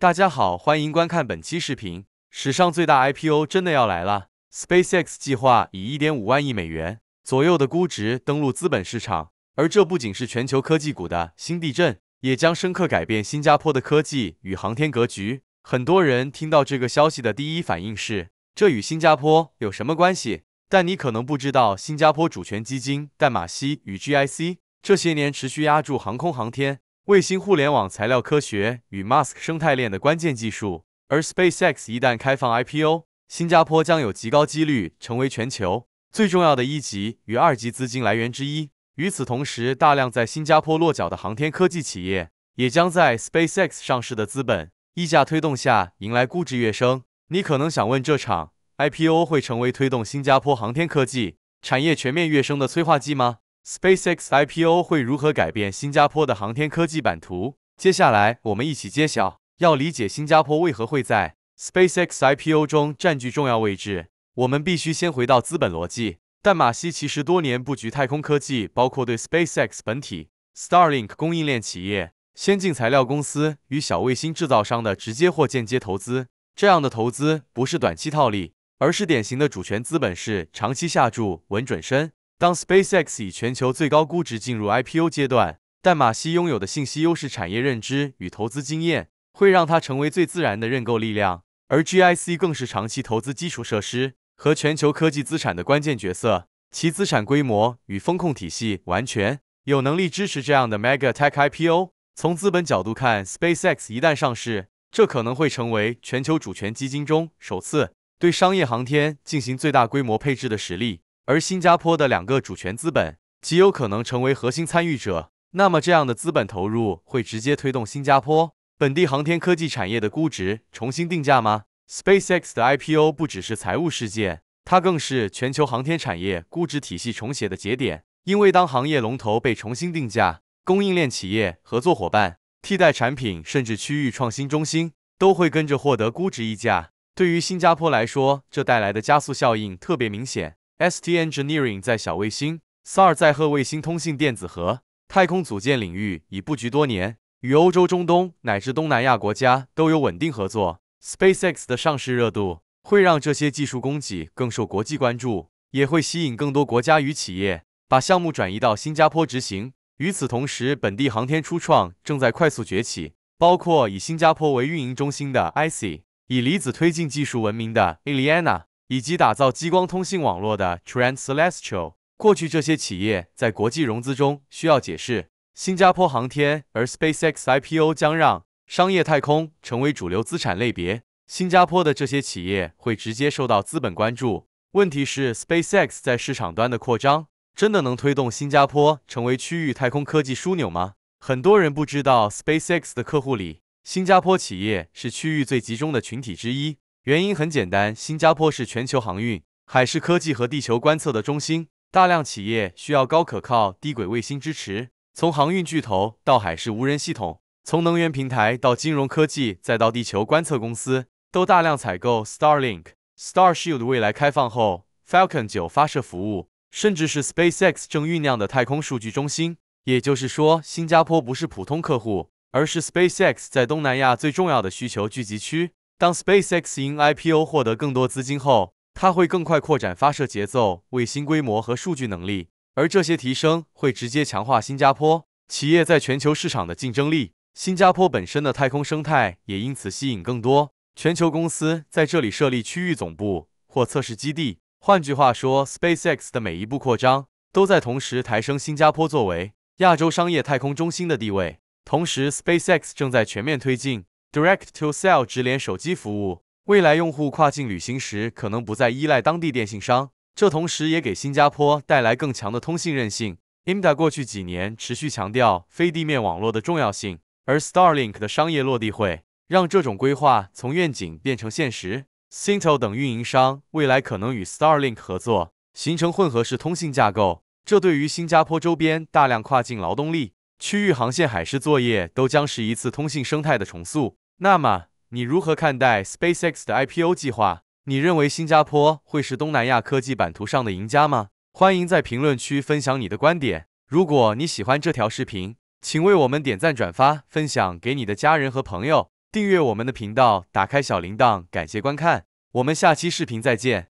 大家好，欢迎观看本期视频。史上最大 IPO 真的要来了，SpaceX 计划以1.5万亿美元左右的估值登陆资本市场，而这不仅是全球科技股的新地震，也将深刻改变新加坡的科技与航天格局。很多人听到这个消息的第一反应是，这与新加坡有什么关系？但你可能不知道，新加坡主权基金淡马锡与 GIC 这些年持续压住航空航天。卫星互联网、材料科学与 m a s k 生态链的关键技术。而 SpaceX 一旦开放 IPO，新加坡将有极高几率成为全球最重要的一级与二级资金来源之一。与此同时，大量在新加坡落脚的航天科技企业也将在 SpaceX 上市的资本溢价推动下迎来估值跃升。你可能想问，这场 IPO 会成为推动新加坡航天科技产业全面跃升的催化剂吗？SpaceX IPO 会如何改变新加坡的航天科技版图？接下来我们一起揭晓。要理解新加坡为何会在 SpaceX IPO 中占据重要位置，我们必须先回到资本逻辑。但马西其实多年布局太空科技，包括对 SpaceX 本体、Starlink、供应链企业、先进材料公司与小卫星制造商的直接或间接投资。这样的投资不是短期套利，而是典型的主权资本式长期下注，稳准深。当 SpaceX 以全球最高估值进入 IPO 阶段，但马西拥有的信息优势、产业认知与投资经验，会让他成为最自然的认购力量。而 GIC 更是长期投资基础设施和全球科技资产的关键角色，其资产规模与风控体系完全有能力支持这样的 mega tech IPO。从资本角度看，SpaceX 一旦上市，这可能会成为全球主权基金中首次对商业航天进行最大规模配置的实例。而新加坡的两个主权资本极有可能成为核心参与者，那么这样的资本投入会直接推动新加坡本地航天科技产业的估值重新定价吗？SpaceX 的 IPO 不只是财务事件，它更是全球航天产业估值体系重写的节点。因为当行业龙头被重新定价，供应链企业、合作伙伴、替代产品甚至区域创新中心都会跟着获得估值溢价。对于新加坡来说，这带来的加速效应特别明显。ST Engineering 在小卫星、SAR 载荷卫星通信电子和太空组件领域已布局多年，与欧洲、中东乃至东南亚国家都有稳定合作。SpaceX 的上市热度会让这些技术供给更受国际关注，也会吸引更多国家与企业把项目转移到新加坡执行。与此同时，本地航天初创正在快速崛起，包括以新加坡为运营中心的 i c 以离子推进技术闻名的 e l l i a n a 以及打造激光通信网络的 t r a n s l a t i o a l 过去，这些企业在国际融资中需要解释新加坡航天，而 SpaceX IPO 将让商业太空成为主流资产类别。新加坡的这些企业会直接受到资本关注。问题是，SpaceX 在市场端的扩张，真的能推动新加坡成为区域太空科技枢纽吗？很多人不知道，SpaceX 的客户里，新加坡企业是区域最集中的群体之一。原因很简单，新加坡是全球航运、海事科技和地球观测的中心，大量企业需要高可靠低轨卫星支持。从航运巨头到海事无人系统，从能源平台到金融科技，再到地球观测公司，都大量采购 Starlink、Starshield。未来开放后，Falcon 九发射服务，甚至是 SpaceX 正酝酿的太空数据中心。也就是说，新加坡不是普通客户，而是 SpaceX 在东南亚最重要的需求聚集区。当 SpaceX 因 IPO 获得更多资金后，它会更快扩展发射节奏、卫星规模和数据能力，而这些提升会直接强化新加坡企业在全球市场的竞争力。新加坡本身的太空生态也因此吸引更多全球公司在这里设立区域总部或测试基地。换句话说，SpaceX 的每一步扩张都在同时抬升新加坡作为亚洲商业太空中心的地位。同时，SpaceX 正在全面推进。Direct to sell 直连手机服务，未来用户跨境旅行时可能不再依赖当地电信商，这同时也给新加坡带来更强的通信韧性。Imda 过去几年持续强调非地面网络的重要性，而 Starlink 的商业落地会让这种规划从愿景变成现实。c i n t e l 等运营商未来可能与 Starlink 合作，形成混合式通信架构，这对于新加坡周边大量跨境劳动力、区域航线、海事作业都将是一次通信生态的重塑。那么你如何看待 SpaceX 的 IPO 计划？你认为新加坡会是东南亚科技版图上的赢家吗？欢迎在评论区分享你的观点。如果你喜欢这条视频，请为我们点赞、转发、分享给你的家人和朋友，订阅我们的频道，打开小铃铛。感谢观看，我们下期视频再见。